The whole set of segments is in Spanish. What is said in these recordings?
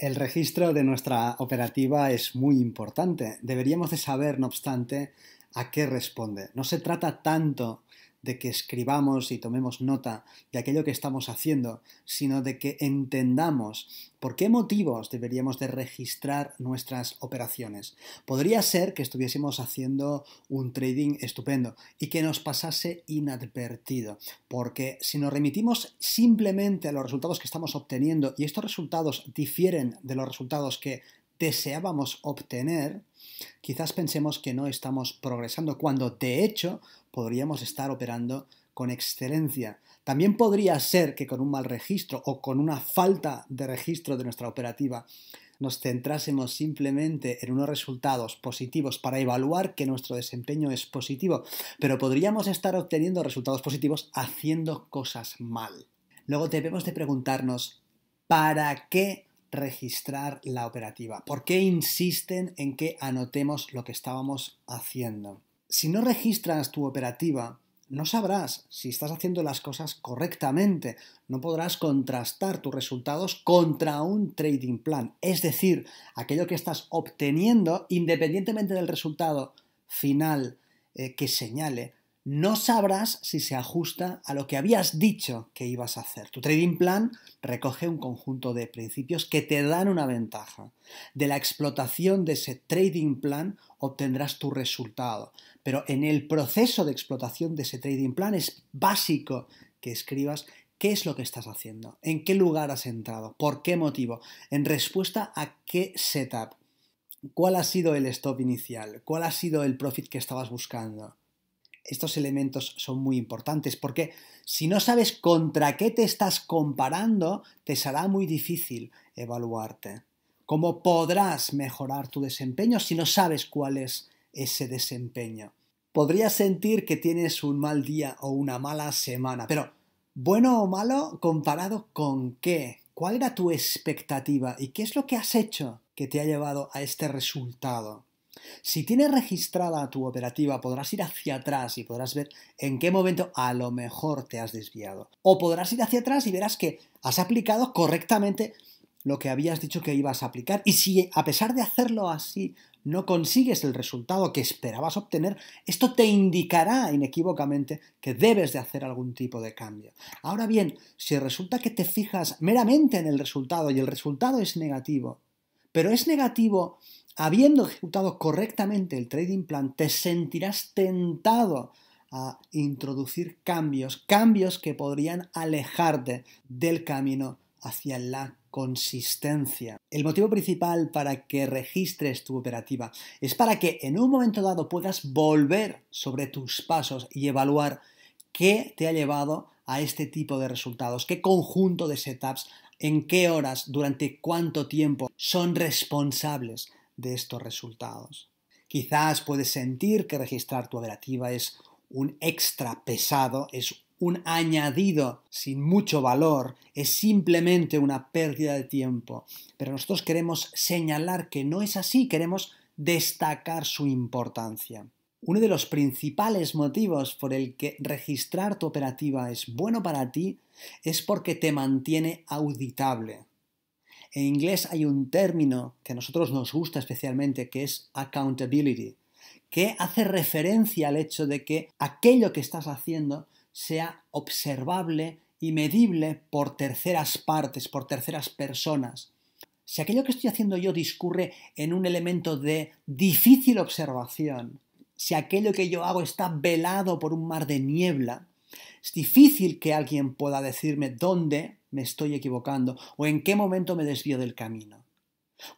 El registro de nuestra operativa es muy importante. Deberíamos de saber, no obstante, a qué responde. No se trata tanto de que escribamos y tomemos nota de aquello que estamos haciendo, sino de que entendamos por qué motivos deberíamos de registrar nuestras operaciones. Podría ser que estuviésemos haciendo un trading estupendo y que nos pasase inadvertido, porque si nos remitimos simplemente a los resultados que estamos obteniendo y estos resultados difieren de los resultados que deseábamos obtener, quizás pensemos que no estamos progresando, cuando de hecho podríamos estar operando con excelencia. También podría ser que con un mal registro o con una falta de registro de nuestra operativa nos centrásemos simplemente en unos resultados positivos para evaluar que nuestro desempeño es positivo, pero podríamos estar obteniendo resultados positivos haciendo cosas mal. Luego debemos de preguntarnos, ¿para qué registrar la operativa? ¿Por qué insisten en que anotemos lo que estábamos haciendo? Si no registras tu operativa, no sabrás si estás haciendo las cosas correctamente, no podrás contrastar tus resultados contra un trading plan, es decir, aquello que estás obteniendo independientemente del resultado final eh, que señale no sabrás si se ajusta a lo que habías dicho que ibas a hacer. Tu trading plan recoge un conjunto de principios que te dan una ventaja. De la explotación de ese trading plan obtendrás tu resultado, pero en el proceso de explotación de ese trading plan es básico que escribas qué es lo que estás haciendo, en qué lugar has entrado, por qué motivo, en respuesta a qué setup, cuál ha sido el stop inicial, cuál ha sido el profit que estabas buscando estos elementos son muy importantes porque si no sabes contra qué te estás comparando, te será muy difícil evaluarte. ¿Cómo podrás mejorar tu desempeño si no sabes cuál es ese desempeño? Podrías sentir que tienes un mal día o una mala semana, pero bueno o malo comparado con qué? ¿Cuál era tu expectativa y qué es lo que has hecho que te ha llevado a este resultado? Si tienes registrada tu operativa, podrás ir hacia atrás y podrás ver en qué momento a lo mejor te has desviado. O podrás ir hacia atrás y verás que has aplicado correctamente lo que habías dicho que ibas a aplicar. Y si a pesar de hacerlo así no consigues el resultado que esperabas obtener, esto te indicará inequívocamente que debes de hacer algún tipo de cambio. Ahora bien, si resulta que te fijas meramente en el resultado y el resultado es negativo, pero es negativo habiendo ejecutado correctamente el trading plan, te sentirás tentado a introducir cambios, cambios que podrían alejarte del camino hacia la consistencia. El motivo principal para que registres tu operativa es para que en un momento dado puedas volver sobre tus pasos y evaluar qué te ha llevado a este tipo de resultados, qué conjunto de setups, en qué horas, durante cuánto tiempo son responsables de estos resultados. Quizás puedes sentir que registrar tu operativa es un extra pesado, es un añadido sin mucho valor, es simplemente una pérdida de tiempo. Pero nosotros queremos señalar que no es así, queremos destacar su importancia. Uno de los principales motivos por el que registrar tu operativa es bueno para ti es porque te mantiene auditable. En inglés hay un término que a nosotros nos gusta especialmente, que es accountability, que hace referencia al hecho de que aquello que estás haciendo sea observable y medible por terceras partes, por terceras personas. Si aquello que estoy haciendo yo discurre en un elemento de difícil observación, si aquello que yo hago está velado por un mar de niebla, es difícil que alguien pueda decirme dónde me estoy equivocando o en qué momento me desvío del camino.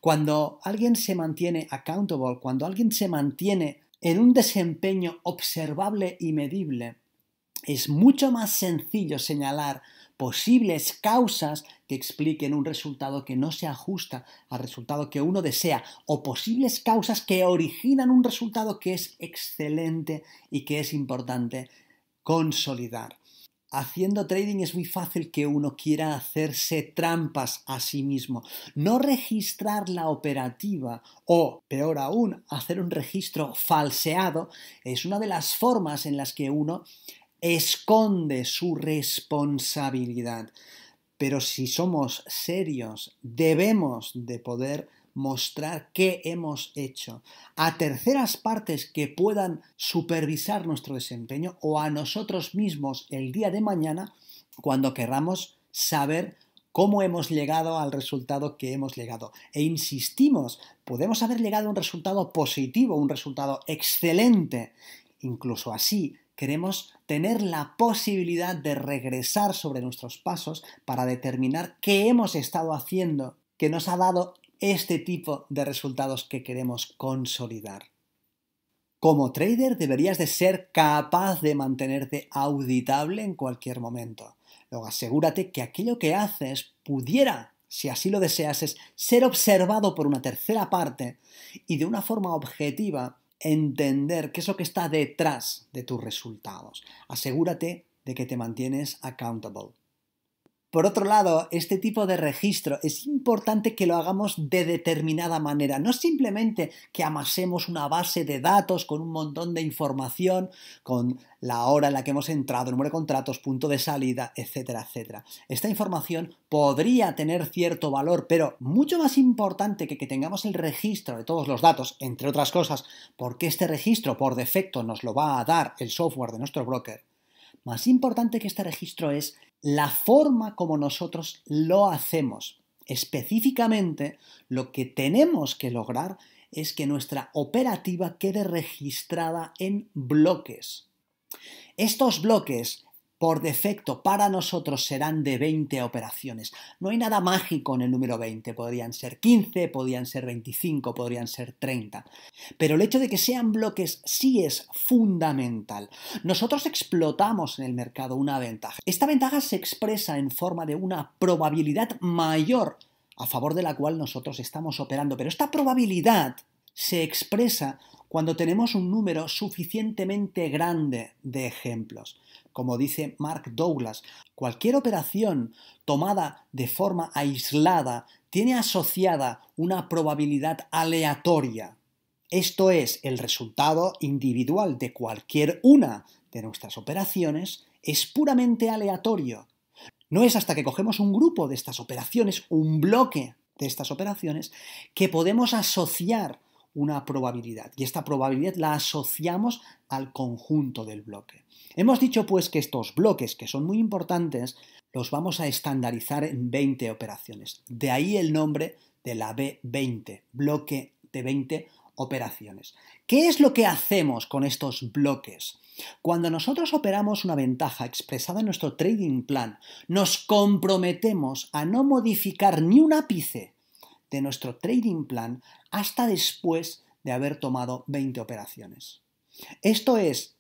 Cuando alguien se mantiene accountable, cuando alguien se mantiene en un desempeño observable y medible, es mucho más sencillo señalar posibles causas que expliquen un resultado que no se ajusta al resultado que uno desea o posibles causas que originan un resultado que es excelente y que es importante consolidar haciendo trading es muy fácil que uno quiera hacerse trampas a sí mismo. No registrar la operativa o, peor aún, hacer un registro falseado es una de las formas en las que uno esconde su responsabilidad. Pero si somos serios, debemos de poder mostrar qué hemos hecho, a terceras partes que puedan supervisar nuestro desempeño o a nosotros mismos el día de mañana cuando querramos saber cómo hemos llegado al resultado que hemos llegado. E insistimos, podemos haber llegado a un resultado positivo, un resultado excelente. Incluso así, queremos tener la posibilidad de regresar sobre nuestros pasos para determinar qué hemos estado haciendo que nos ha dado este tipo de resultados que queremos consolidar. Como trader deberías de ser capaz de mantenerte auditable en cualquier momento. Luego asegúrate que aquello que haces pudiera, si así lo deseases, ser observado por una tercera parte y de una forma objetiva entender qué es lo que está detrás de tus resultados. Asegúrate de que te mantienes accountable. Por otro lado, este tipo de registro es importante que lo hagamos de determinada manera, no simplemente que amasemos una base de datos con un montón de información, con la hora en la que hemos entrado, número de contratos, punto de salida, etcétera, etcétera. Esta información podría tener cierto valor, pero mucho más importante que que tengamos el registro de todos los datos, entre otras cosas, porque este registro por defecto nos lo va a dar el software de nuestro broker, más importante que este registro es la forma como nosotros lo hacemos. Específicamente, lo que tenemos que lograr es que nuestra operativa quede registrada en bloques. Estos bloques por defecto para nosotros serán de 20 operaciones. No hay nada mágico en el número 20, podrían ser 15, podrían ser 25, podrían ser 30. Pero el hecho de que sean bloques sí es fundamental. Nosotros explotamos en el mercado una ventaja. Esta ventaja se expresa en forma de una probabilidad mayor a favor de la cual nosotros estamos operando, pero esta probabilidad se expresa cuando tenemos un número suficientemente grande de ejemplos como dice Mark Douglas. Cualquier operación tomada de forma aislada tiene asociada una probabilidad aleatoria. Esto es, el resultado individual de cualquier una de nuestras operaciones es puramente aleatorio. No es hasta que cogemos un grupo de estas operaciones, un bloque de estas operaciones, que podemos asociar una probabilidad y esta probabilidad la asociamos al conjunto del bloque. Hemos dicho pues que estos bloques, que son muy importantes, los vamos a estandarizar en 20 operaciones. De ahí el nombre de la B20, bloque de 20 operaciones. ¿Qué es lo que hacemos con estos bloques? Cuando nosotros operamos una ventaja expresada en nuestro trading plan, nos comprometemos a no modificar ni un ápice de nuestro trading plan hasta después de haber tomado 20 operaciones. Esto es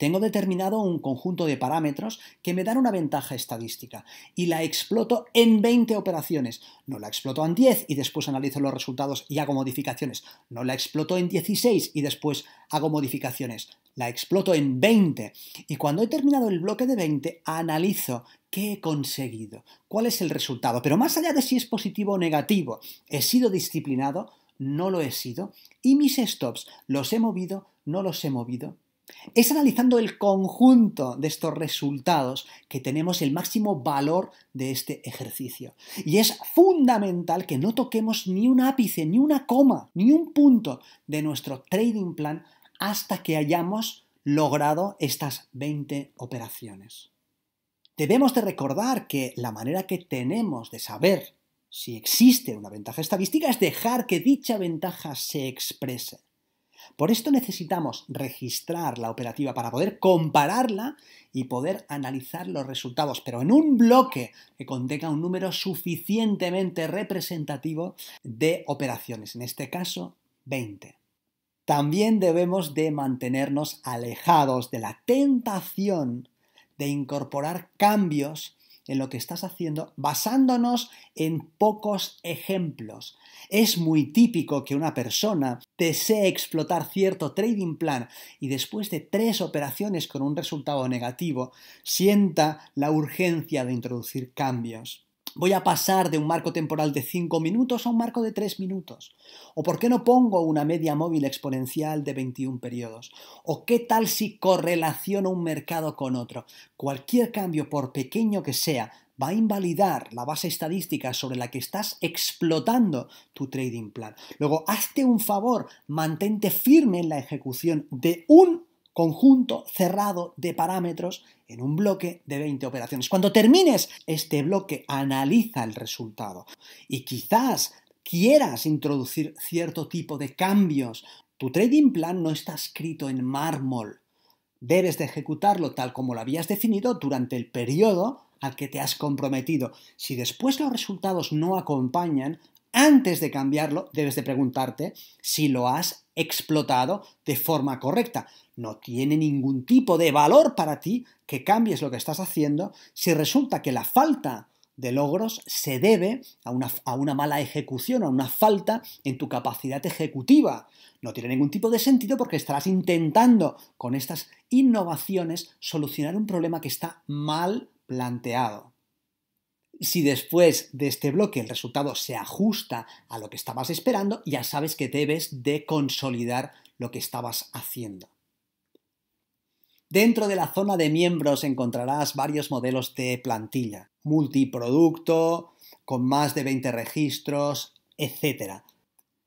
tengo determinado un conjunto de parámetros que me dan una ventaja estadística y la exploto en 20 operaciones. No la exploto en 10 y después analizo los resultados y hago modificaciones. No la exploto en 16 y después hago modificaciones. La exploto en 20 y cuando he terminado el bloque de 20 analizo ¿Qué he conseguido? ¿Cuál es el resultado? Pero más allá de si es positivo o negativo, he sido disciplinado, no lo he sido, y mis stops los he movido, no los he movido, es analizando el conjunto de estos resultados que tenemos el máximo valor de este ejercicio. Y es fundamental que no toquemos ni un ápice, ni una coma, ni un punto de nuestro trading plan hasta que hayamos logrado estas 20 operaciones. Debemos de recordar que la manera que tenemos de saber si existe una ventaja estadística es dejar que dicha ventaja se exprese. Por esto necesitamos registrar la operativa para poder compararla y poder analizar los resultados, pero en un bloque que contenga un número suficientemente representativo de operaciones, en este caso 20. También debemos de mantenernos alejados de la tentación de incorporar cambios en lo que estás haciendo basándonos en pocos ejemplos. Es muy típico que una persona desee explotar cierto trading plan y después de tres operaciones con un resultado negativo sienta la urgencia de introducir cambios voy a pasar de un marco temporal de 5 minutos a un marco de 3 minutos? ¿O por qué no pongo una media móvil exponencial de 21 periodos? ¿O qué tal si correlaciono un mercado con otro? Cualquier cambio, por pequeño que sea, va a invalidar la base estadística sobre la que estás explotando tu trading plan. Luego, hazte un favor, mantente firme en la ejecución de un conjunto cerrado de parámetros en un bloque de 20 operaciones. Cuando termines este bloque, analiza el resultado y quizás quieras introducir cierto tipo de cambios. Tu trading plan no está escrito en mármol. Debes de ejecutarlo tal como lo habías definido durante el periodo al que te has comprometido. Si después los resultados no acompañan, antes de cambiarlo, debes de preguntarte si lo has explotado de forma correcta. No tiene ningún tipo de valor para ti que cambies lo que estás haciendo si resulta que la falta de logros se debe a una, a una, mala ejecución, a una falta en tu capacidad ejecutiva. No tiene ningún tipo de sentido porque estarás intentando con estas innovaciones solucionar un problema que está mal planteado. Si después de este bloque el resultado se ajusta a lo que estabas esperando, ya sabes que debes de consolidar lo que estabas haciendo. Dentro de la zona de miembros encontrarás varios modelos de plantilla, multiproducto, con más de 20 registros, etc.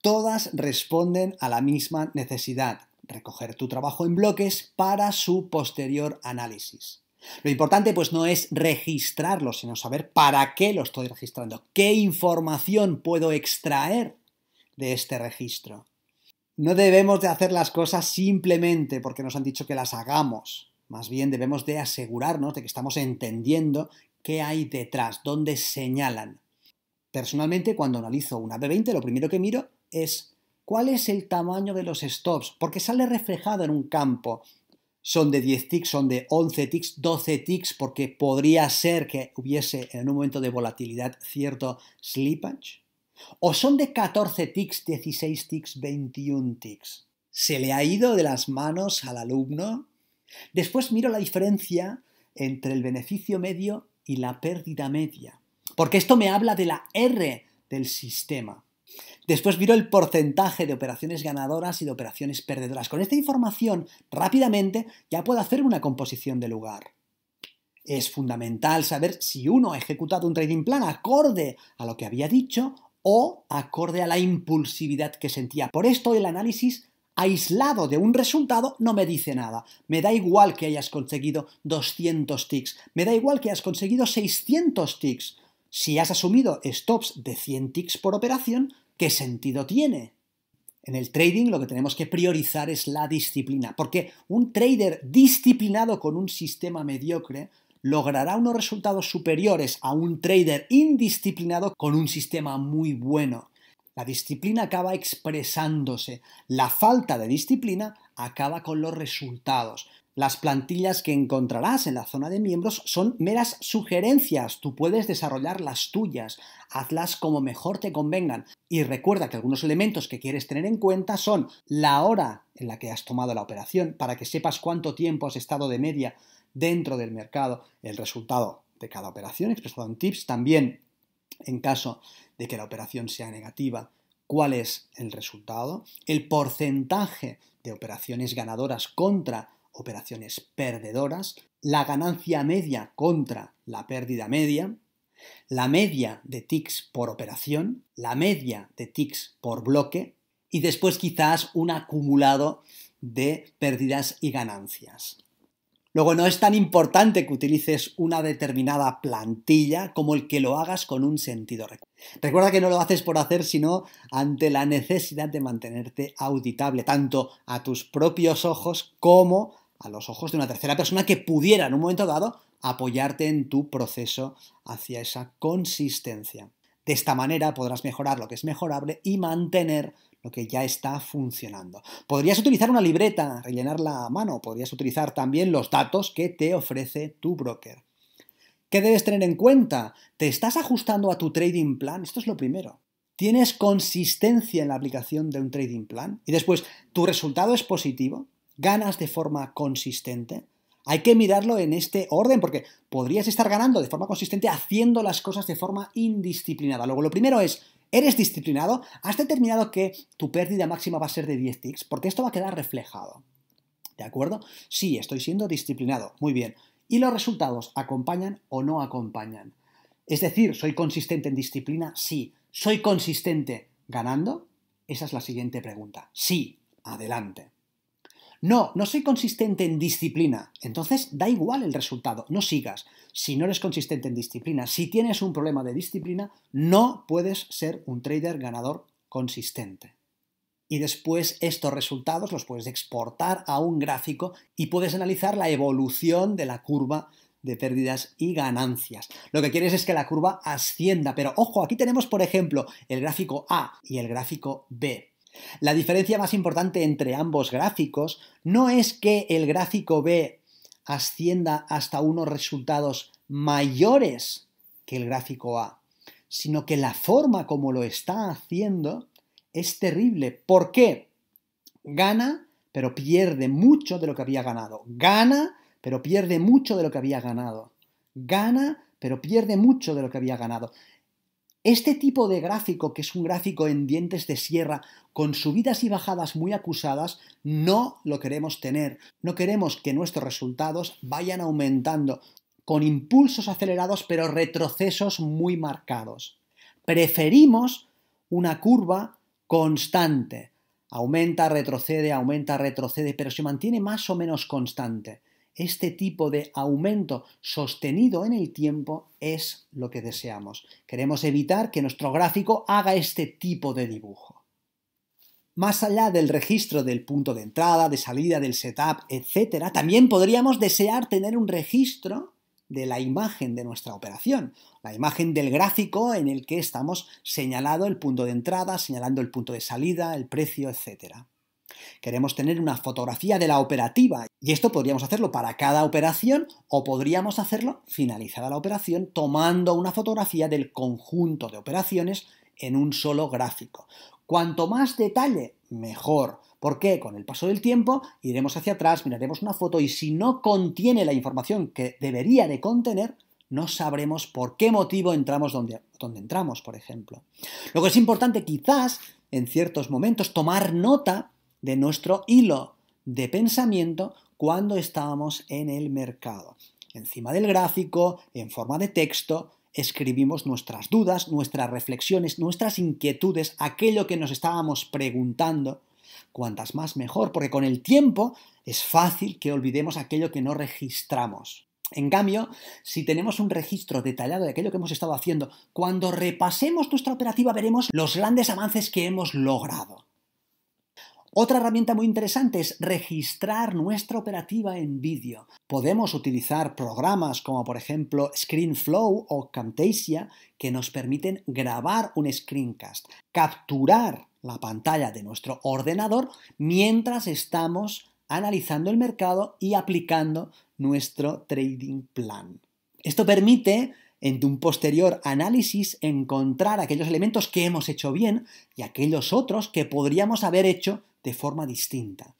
Todas responden a la misma necesidad, recoger tu trabajo en bloques para su posterior análisis. Lo importante pues no es registrarlo, sino saber para qué lo estoy registrando, qué información puedo extraer de este registro. No debemos de hacer las cosas simplemente porque nos han dicho que las hagamos. Más bien debemos de asegurarnos de que estamos entendiendo qué hay detrás, dónde señalan. Personalmente, cuando analizo una B20, lo primero que miro es cuál es el tamaño de los stops, porque sale reflejado en un campo son de 10 ticks, son de 11 ticks, 12 ticks, porque podría ser que hubiese en un momento de volatilidad cierto slippage. O son de 14 ticks, 16 ticks, 21 ticks. Se le ha ido de las manos al alumno. Después miro la diferencia entre el beneficio medio y la pérdida media, porque esto me habla de la R del sistema. Después viro el porcentaje de operaciones ganadoras y de operaciones perdedoras. Con esta información, rápidamente ya puedo hacer una composición de lugar. Es fundamental saber si uno ha ejecutado un trading plan acorde a lo que había dicho o acorde a la impulsividad que sentía. Por esto el análisis aislado de un resultado no me dice nada. Me da igual que hayas conseguido 200 ticks, me da igual que hayas conseguido 600 ticks. Si has asumido stops de 100 ticks por operación, ¿qué sentido tiene? En el trading lo que tenemos que priorizar es la disciplina, porque un trader disciplinado con un sistema mediocre logrará unos resultados superiores a un trader indisciplinado con un sistema muy bueno. La disciplina acaba expresándose, la falta de disciplina acaba con los resultados. Las plantillas que encontrarás en la zona de miembros son meras sugerencias, tú puedes desarrollar las tuyas, hazlas como mejor te convengan y recuerda que algunos elementos que quieres tener en cuenta son la hora en la que has tomado la operación para que sepas cuánto tiempo has estado de media dentro del mercado, el resultado de cada operación expresado en tips, también en caso de que la operación sea negativa, cuál es el resultado, el porcentaje de operaciones ganadoras contra operaciones perdedoras, la ganancia media contra la pérdida media, la media de tics por operación, la media de tics por bloque y después quizás un acumulado de pérdidas y ganancias. Luego no es tan importante que utilices una determinada plantilla como el que lo hagas con un sentido. Recuerda que no lo haces por hacer, sino ante la necesidad de mantenerte auditable tanto a tus propios ojos como a los ojos de una tercera persona que pudiera en un momento dado apoyarte en tu proceso hacia esa consistencia. De esta manera podrás mejorar lo que es mejorable y mantener lo que ya está funcionando. Podrías utilizar una libreta, rellenarla a mano, podrías utilizar también los datos que te ofrece tu broker. ¿Qué debes tener en cuenta? ¿Te estás ajustando a tu trading plan? Esto es lo primero. ¿Tienes consistencia en la aplicación de un trading plan? Y después, ¿tu resultado es positivo? ganas de forma consistente, hay que mirarlo en este orden, porque podrías estar ganando de forma consistente haciendo las cosas de forma indisciplinada. Luego, lo primero es, ¿eres disciplinado? ¿Has determinado que tu pérdida máxima va a ser de 10 ticks? Porque esto va a quedar reflejado. ¿De acuerdo? Sí, estoy siendo disciplinado. Muy bien. ¿Y los resultados acompañan o no acompañan? Es decir, ¿soy consistente en disciplina? Sí. ¿Soy consistente ganando? Esa es la siguiente pregunta. Sí, adelante. No, no soy consistente en disciplina. Entonces da igual el resultado, no sigas. Si no eres consistente en disciplina, si tienes un problema de disciplina, no puedes ser un trader ganador consistente. Y después estos resultados los puedes exportar a un gráfico y puedes analizar la evolución de la curva de pérdidas y ganancias. Lo que quieres es que la curva ascienda, pero ojo, aquí tenemos por ejemplo el gráfico A y el gráfico B. La diferencia más importante entre ambos gráficos no es que el gráfico B ascienda hasta unos resultados mayores que el gráfico A, sino que la forma como lo está haciendo es terrible. ¿Por qué? Gana, pero pierde mucho de lo que había ganado. Gana, pero pierde mucho de lo que había ganado. Gana, pero pierde mucho de lo que había ganado. Este tipo de gráfico, que es un gráfico en dientes de sierra, con subidas y bajadas muy acusadas, no lo queremos tener. No queremos que nuestros resultados vayan aumentando, con impulsos acelerados pero retrocesos muy marcados. Preferimos una curva constante. Aumenta, retrocede, aumenta, retrocede, pero se mantiene más o menos constante. Este tipo de aumento sostenido en el tiempo es lo que deseamos. Queremos evitar que nuestro gráfico haga este tipo de dibujo. Más allá del registro del punto de entrada, de salida, del setup, etc., también podríamos desear tener un registro de la imagen de nuestra operación, la imagen del gráfico en el que estamos señalado el punto de entrada, señalando el punto de salida, el precio, etc. Queremos tener una fotografía de la operativa y esto podríamos hacerlo para cada operación o podríamos hacerlo, finalizada la operación, tomando una fotografía del conjunto de operaciones en un solo gráfico. Cuanto más detalle, mejor. porque Con el paso del tiempo iremos hacia atrás, miraremos una foto y si no contiene la información que debería de contener, no sabremos por qué motivo entramos donde, donde entramos, por ejemplo. Lo que es importante quizás, en ciertos momentos, tomar nota de nuestro hilo de pensamiento cuando estábamos en el mercado. Encima del gráfico, en forma de texto, escribimos nuestras dudas, nuestras reflexiones, nuestras inquietudes, aquello que nos estábamos preguntando. Cuantas más mejor, porque con el tiempo es fácil que olvidemos aquello que no registramos. En cambio, si tenemos un registro detallado de aquello que hemos estado haciendo, cuando repasemos nuestra operativa veremos los grandes avances que hemos logrado. Otra herramienta muy interesante es registrar nuestra operativa en vídeo. Podemos utilizar programas como por ejemplo ScreenFlow o Camtasia que nos permiten grabar un screencast, capturar la pantalla de nuestro ordenador mientras estamos analizando el mercado y aplicando nuestro trading plan. Esto permite en un posterior análisis encontrar aquellos elementos que hemos hecho bien y aquellos otros que podríamos haber hecho de forma distinta.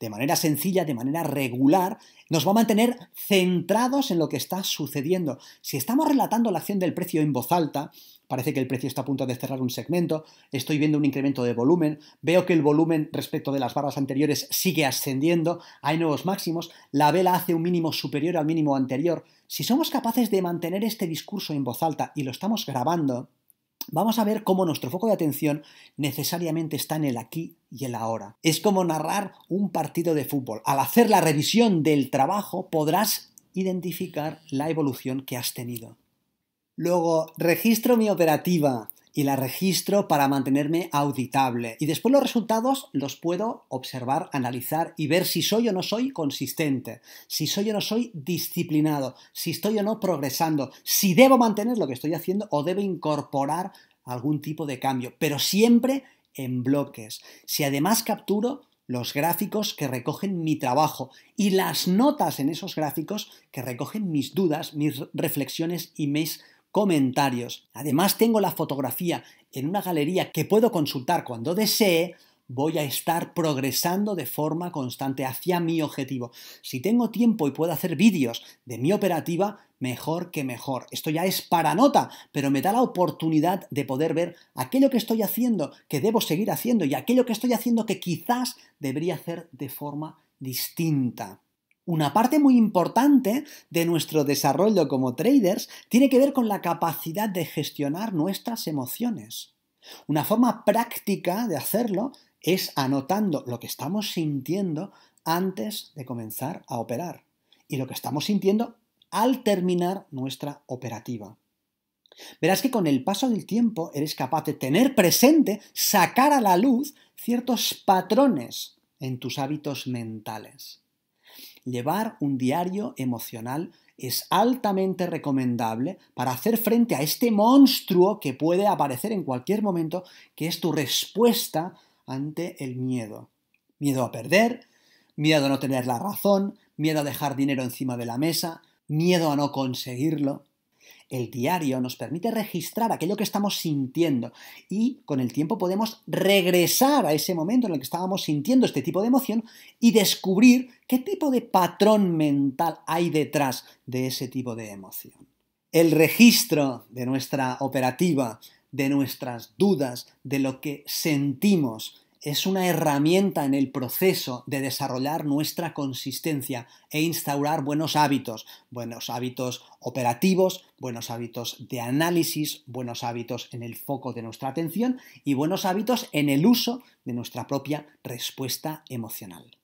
De manera sencilla, de manera regular, nos va a mantener centrados en lo que está sucediendo. Si estamos relatando la acción del precio en voz alta, parece que el precio está a punto de cerrar un segmento, estoy viendo un incremento de volumen, veo que el volumen respecto de las barras anteriores sigue ascendiendo, hay nuevos máximos, la vela hace un mínimo superior al mínimo anterior. Si somos capaces de mantener este discurso en voz alta y lo estamos grabando, vamos a ver cómo nuestro foco de atención necesariamente está en el aquí y el ahora. Es como narrar un partido de fútbol. Al hacer la revisión del trabajo podrás identificar la evolución que has tenido. Luego, registro mi operativa y la registro para mantenerme auditable. Y después los resultados los puedo observar, analizar y ver si soy o no soy consistente, si soy o no soy disciplinado, si estoy o no progresando, si debo mantener lo que estoy haciendo o debo incorporar algún tipo de cambio, pero siempre en bloques. Si además capturo los gráficos que recogen mi trabajo y las notas en esos gráficos que recogen mis dudas, mis reflexiones y mis comentarios. Además tengo la fotografía en una galería que puedo consultar cuando desee. Voy a estar progresando de forma constante hacia mi objetivo. Si tengo tiempo y puedo hacer vídeos de mi operativa, mejor que mejor. Esto ya es para nota, pero me da la oportunidad de poder ver aquello que estoy haciendo, que debo seguir haciendo, y aquello que estoy haciendo que quizás debería hacer de forma distinta. Una parte muy importante de nuestro desarrollo como traders tiene que ver con la capacidad de gestionar nuestras emociones. Una forma práctica de hacerlo es anotando lo que estamos sintiendo antes de comenzar a operar y lo que estamos sintiendo al terminar nuestra operativa. Verás que con el paso del tiempo eres capaz de tener presente, sacar a la luz ciertos patrones en tus hábitos mentales. Llevar un diario emocional es altamente recomendable para hacer frente a este monstruo que puede aparecer en cualquier momento, que es tu respuesta ante el miedo. Miedo a perder, miedo a no tener la razón, miedo a dejar dinero encima de la mesa, miedo a no conseguirlo. El diario nos permite registrar aquello que estamos sintiendo y con el tiempo podemos regresar a ese momento en el que estábamos sintiendo este tipo de emoción y descubrir qué tipo de patrón mental hay detrás de ese tipo de emoción. El registro de nuestra operativa, de nuestras dudas, de lo que sentimos, es una herramienta en el proceso de desarrollar nuestra consistencia e instaurar buenos hábitos, buenos hábitos operativos, buenos hábitos de análisis, buenos hábitos en el foco de nuestra atención y buenos hábitos en el uso de nuestra propia respuesta emocional.